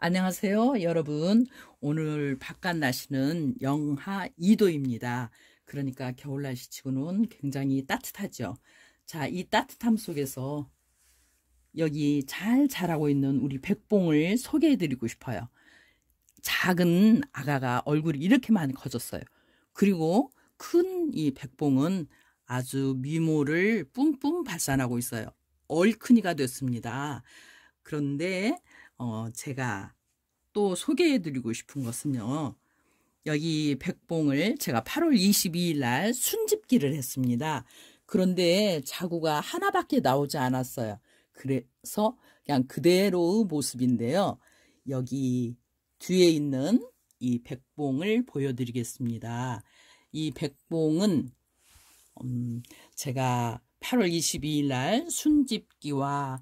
안녕하세요 여러분 오늘 바깥 날씨는 영하 2도입니다 그러니까 겨울 날씨치고는 굉장히 따뜻하죠 자이 따뜻함 속에서 여기 잘 자라고 있는 우리 백봉을 소개해 드리고 싶어요 작은 아가가 얼굴이 이렇게 많이 커졌어요 그리고 큰 이 백봉은 아주 미모를 뿜뿜 발산하고 있어요 얼큰이가 됐습니다 그런데 어, 제가 또 소개해드리고 싶은 것은요. 여기 백봉을 제가 8월 22일 날 순집기를 했습니다. 그런데 자구가 하나밖에 나오지 않았어요. 그래서 그냥 그대로의 모습인데요. 여기 뒤에 있는 이 백봉을 보여드리겠습니다. 이 백봉은 음 제가 8월 22일 날 순집기와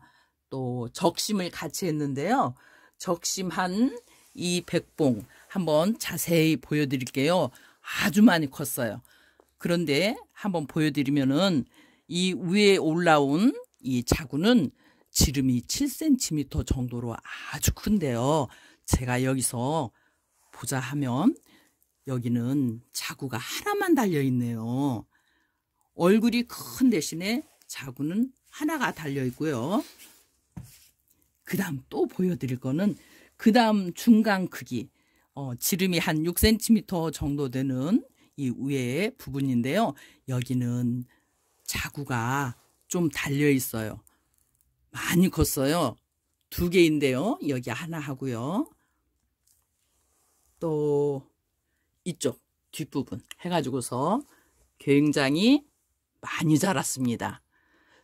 또 적심을 같이 했는데요. 적심한 이 백봉 한번 자세히 보여드릴게요. 아주 많이 컸어요. 그런데 한번 보여드리면은 이 위에 올라온 이 자구는 지름이 7cm 정도로 아주 큰데요. 제가 여기서 보자 하면 여기는 자구가 하나만 달려 있네요. 얼굴이 큰 대신에 자구는 하나가 달려 있고요. 그 다음 또 보여드릴 거는 그 다음 중간 크기 어, 지름이 한 6cm 정도 되는 이 위에 부분인데요. 여기는 자구가 좀 달려 있어요. 많이 컸어요. 두 개인데요. 여기 하나 하고요. 또 이쪽 뒷부분 해가지고서 굉장히 많이 자랐습니다.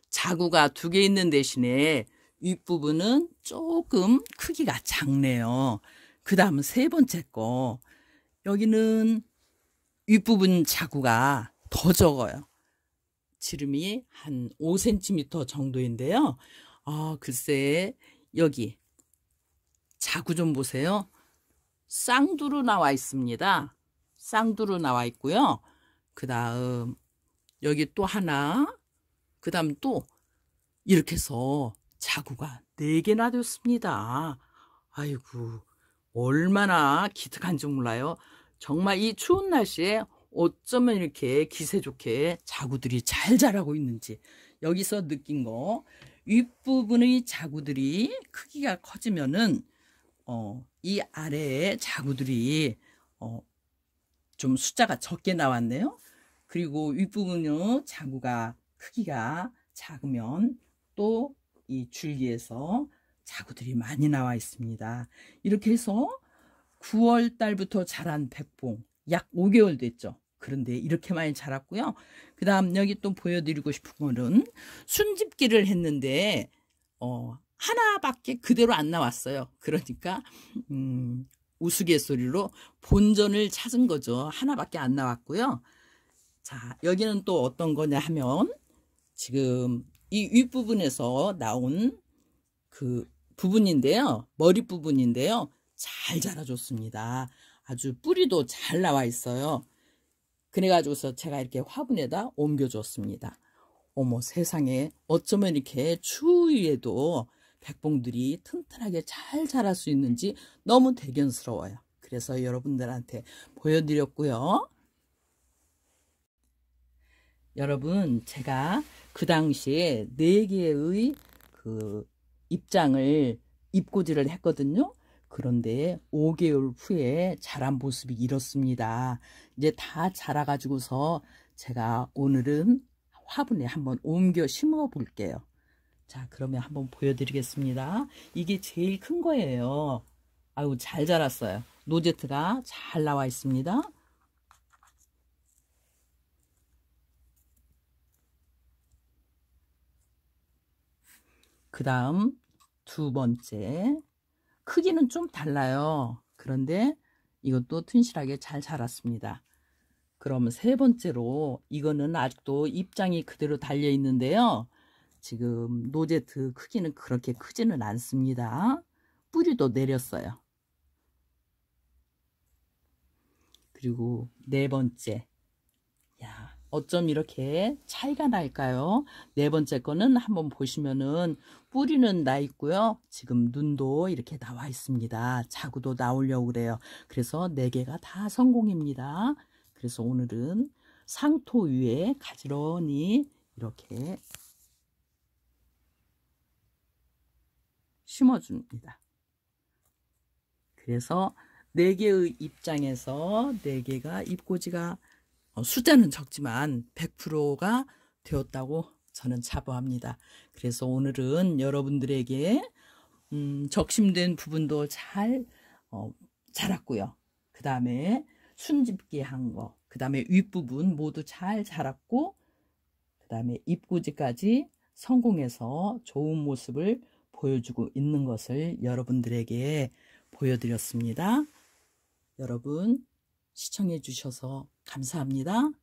자구가 두 개 있는 대신에 윗부분은 조금 크기가 작네요. 그 다음 세 번째 거 여기는 윗부분 자구가 더 적어요. 지름이 한 5cm 정도인데요. 아 글쎄 여기 자구 좀 보세요. 쌍두로 나와 있습니다. 쌍두로 나와 있고요. 그 다음 여기 또 하나 그 다음 또 이렇게 해서 자구가 네 개나 됐습니다. 아이고, 얼마나 기특한지 몰라요. 정말 이 추운 날씨에 어쩌면 이렇게 기세 좋게 자구들이 잘 자라고 있는지 여기서 느낀 거 윗부분의 자구들이 크기가 커지면은 어, 이 아래의 자구들이 어, 좀 숫자가 적게 나왔네요. 그리고 윗부분의 자구가 크기가 작으면 또이 줄기에서 자구들이 많이 나와 있습니다. 이렇게 해서 9월 달부터 자란 백봉 약 5개월 됐죠. 그런데 이렇게 많이 자랐고요. 그 다음 여기 또 보여드리고 싶은 거는 순집기를 했는데 어, 하나밖에 그대로 안 나왔어요. 그러니까 음, 우스갯소리로 본전을 찾은 거죠. 하나밖에 안 나왔고요. 자 여기는 또 어떤 거냐 하면 지금 이 윗부분에서 나온 그 부분인데요. 머리 부분인데요. 잘 자라줬습니다. 아주 뿌리도 잘 나와 있어요. 그래가지고서 제가 이렇게 화분에다 옮겨줬습니다. 어머 세상에 어쩌면 이렇게 추위에도 백봉들이 튼튼하게 잘 자랄 수 있는지 너무 대견스러워요. 그래서 여러분들한테 보여드렸고요. 여러분 제가 그 당시에 네 개의 그 입장을 입고지를 했거든요. 그런데 5개월 후에 자란 모습이 이렇습니다. 이제 다 자라가지고서 제가 오늘은 화분에 한번 옮겨 심어 볼게요. 자, 그러면 한번 보여드리겠습니다. 이게 제일 큰 거예요. 아유, 잘 자랐어요. 노제트가 잘 나와 있습니다. 그 다음 두 번째 크기는 좀 달라요. 그런데 이것도 튼실하게 잘 자랐습니다. 그럼 세 번째로 이거는 아직도 입장이 그대로 달려 있는데요. 지금 노제트 크기는 그렇게 크지는 않습니다. 뿌리도 내렸어요. 그리고 네 번째 어쩜 이렇게 차이가 날까요? 네 번째 거는 한번 보시면은 뿌리는 나 있고요. 지금 눈도 이렇게 나와 있습니다. 자구도 나오려고 그래요. 그래서 네 개가 다 성공입니다. 그래서 오늘은 상토 위에 가지런히 이렇게 심어줍니다. 그래서 4개의 입장에서 4개가 입꼬지가 어, 숫자는 적지만 100%가 되었다고 저는 자부합니다. 그래서 오늘은 여러분들에게 음, 적심된 부분도 잘 어, 자랐고요. 그 다음에 순집게한 거, 그 다음에 윗부분 모두 잘 자랐고 그 다음에 입구지까지 성공해서 좋은 모습을 보여주고 있는 것을 여러분들에게 보여드렸습니다. 여러분 시청해 주셔서 감사합니다.